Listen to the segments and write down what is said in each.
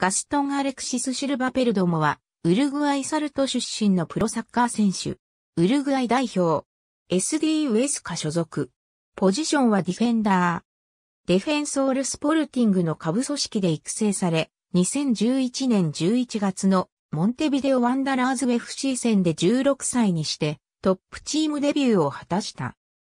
ガストン・アレクシス・シルバペルドモは、ウルグアイ・サルト出身のプロサッカー選手。ウルグアイ代表。SD ウエスカ所属。ポジションはディフェンダー。ディフェンソールスポルティングの下部組織で育成され、2011年11月のモンテビデオワンダラーズ FC 戦で16歳にしてトップチームデビューを果たした。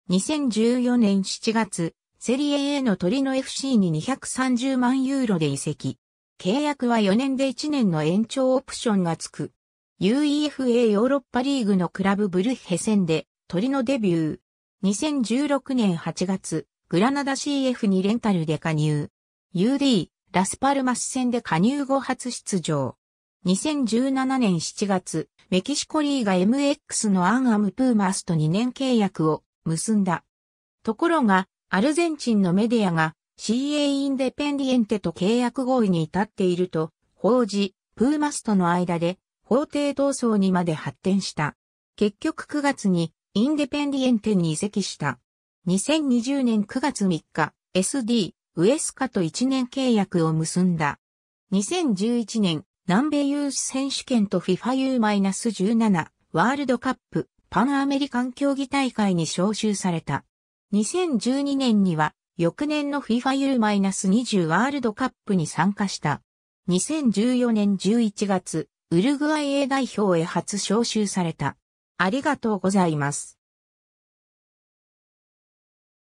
2014年7月、セリエ A のトリノ FC に230万ユーロで移籍。契約は4年で1年の延長オプションがつく。UEFA ヨーロッパリーグのクラブブルッヘ戦で鳥のデビュー。2016年8月、グラナダ CF にレンタルで加入。UD、ラスパルマス戦で加入後初出場。2017年7月、メキシコリーガ MX のアンアムプーマスと2年契約を結んだ。ところが、アルゼンチンのメディアが CA インデペンディエンテと契約合意に至っていると、法事、プーマスとの間で法廷闘争にまで発展した。結局9月にインデペンディエンテに移籍した。2020年9月3日、SD、ウエスカと1年契約を結んだ。2011年、南米ユース選手権と FIFAU-17 ワールドカップパンアメリカン競技大会に招集された。2012年には翌年の FIFA U-20 ワールドカップに参加した。2014年11月、ウルグアイ A 代表へ初招集された。ありがとうございます。